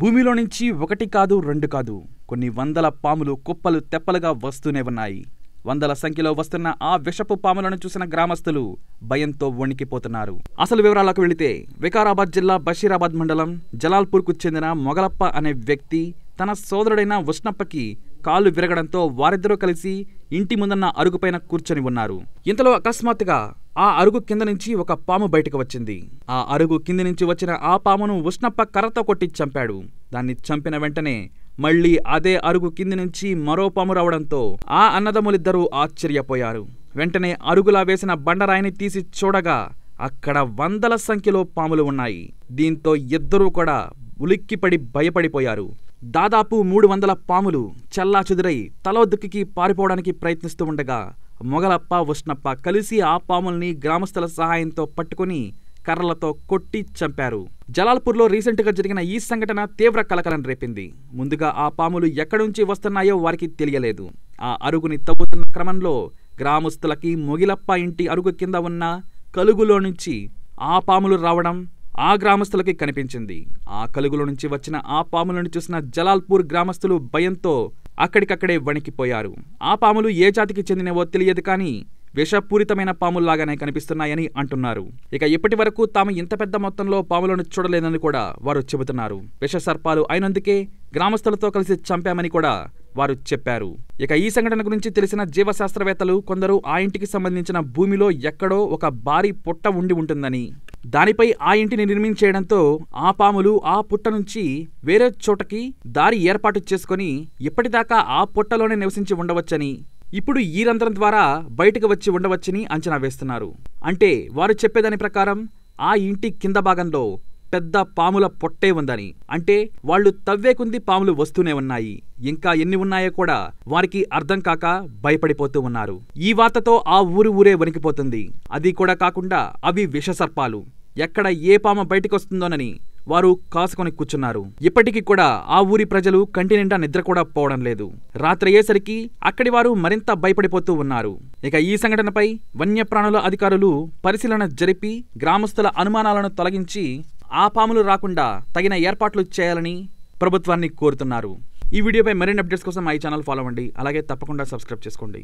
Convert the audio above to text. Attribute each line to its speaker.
Speaker 1: భూమిలో నుంచి ఒకటి కాదు రెండు కాదు కొన్ని వందల పాములు కుప్పలు తెప్పలుగా వస్తూనే ఉన్నాయి వందల సంఖ్యలో వస్తున్న ఆ విషపు పాములను చూసిన గ్రామస్తులు భయంతో వణికిపోతున్నారు అసలు వివరాలకు వెళితే వికారాబాద్ జిల్లా బషీరాబాద్ మండలం జలాల్పూర్కు చెందిన మొగలప్ప అనే వ్యక్తి తన సోదరుడైన ఉష్ణప్పకి కాలు విరగడంతో వారిద్దరూ కలిసి ఇంటి ముందన్న అరుగుపైన కూర్చొని ఉన్నారు ఇంతలో అకస్మాత్తుగా ఆ అరుగు కింద నుంచి ఒక పాము బయటకు వచ్చింది ఆ అరుగు కింద నుంచి వచ్చిన ఆ పామును ఉష్ణప్ప కర్రతో కొట్టి చంపాడు దాన్ని చంపిన వెంటనే మళ్లీ అదే అరుగు కింది నుంచి మరో పాము రావడంతో ఆ అన్నదములిద్దరూ ఆశ్చర్యపోయారు వెంటనే అరుగులా వేసిన బండరాయిని తీసి చూడగా అక్కడ వందల సంఖ్యలో పాములు ఉన్నాయి దీంతో ఇద్దరూ కూడా ఉలిక్కిపడి భయపడిపోయారు దాదాపు మూడు వందల పాములు తలో దుక్కికి పారిపోవడానికి ప్రయత్నిస్తూ ఉండగా మొగలప్ప ఉష్ణప్ప కలిసి ఆ పాముల్ని గ్రామస్తుల సహాయంతో పట్టుకుని కర్రలతో కొట్టి చంపారు జలాల్పూర్లో రీసెంట్గా జరిగిన ఈ సంఘటన తీవ్ర కలకలం రేపింది ముందుగా ఆ పాములు ఎక్కడుంచి వస్తున్నాయో వారికి తెలియలేదు ఆ అరుగుని తవ్వుతున్న క్రమంలో గ్రామస్తులకి మొగిలప్ప ఇంటి అరుగు కింద ఉన్న కలుగులో నుంచి ఆ పాములు రావడం ఆ గ్రామస్తులకి కనిపించింది ఆ కలుగులో నుంచి వచ్చిన ఆ పాములను చూసిన జలాల్పూర్ గ్రామస్తులు భయంతో అక్కడికక్కడే వణికిపోయారు ఆ పాములు ఏ జాతికి చెందినవో తెలియదు కానీ విషపూరితమైన పాముల్లాగానే కనిపిస్తున్నాయని అంటున్నారు ఇక ఇప్పటి వరకు తాము ఇంత పెద్ద మొత్తంలో పాములను చూడలేదని కూడా వారు చెబుతున్నారు విష సర్పాలు అయినందుకే గ్రామస్తులతో కలిసి చంపామని కూడా వారు చెప్పారు ఇక ఈ సంఘటన గురించి తెలిసిన జీవశాస్త్రవేత్తలు కొందరు ఆ ఇంటికి సంబంధించిన భూమిలో ఎక్కడో ఒక భారీ పుట్ట ఉండి ఉంటుందని దానిపై ఆ ఇంటిని నిర్మించేయడంతో ఆ పాములు ఆ పుట్ట నుంచి వేరే చోటకి దారి ఏర్పాటు చేసుకుని ఇప్పటిదాకా ఆ పుట్టలోనే నివసించి ఉండవచ్చని ఇప్పుడు ఈ రంధ్రం ద్వారా బయటకు వచ్చి ఉండవచ్చని అంచనా వేస్తున్నారు అంటే వారు చెప్పేదాని ప్రకారం ఆ ఇంటి కింద భాగంలో పెద్ద పాముల పొట్టే ఉందని అంటే వాళ్ళు తవ్వేకుంది పాములు వస్తూనే ఉన్నాయి ఇంకా ఎన్ని ఉన్నాయో కూడా వారికి అర్థం కాక భయపడిపోతూ ఉన్నారు ఈ వార్తతో ఆ ఊరు ఊరే వణికిపోతుంది అది కూడా కాకుండా అవి విషసర్పాలు ఎక్కడ ఏ పామ బయటికొస్తుందోనని వారు కాసుకొని కూర్చున్నారు ఇప్పటికీ కూడా ఆ ఊరి ప్రజలు కంటి నిండా నిద్ర కూడా పోవడం లేదు రాత్రి అయ్యేసరికి అక్కడి వారు మరింత భయపడిపోతూ ఉన్నారు ఇక ఈ సంఘటనపై వన్యప్రాణుల అధికారులు పరిశీలన జరిపి గ్రామస్తుల అనుమానాలను తొలగించి ఆ పాములు రాకుండా తగిన ఏర్పాట్లు చేయాలని ప్రభుత్వాన్ని కోరుతున్నారు ఈ వీడియోపై మరిన్ని అప్డేట్స్ కోసం మా ఈ ఛానల్ ఫాలో అవ్వండి అలాగే తప్పకుండా సబ్స్క్రైబ్ చేసుకోండి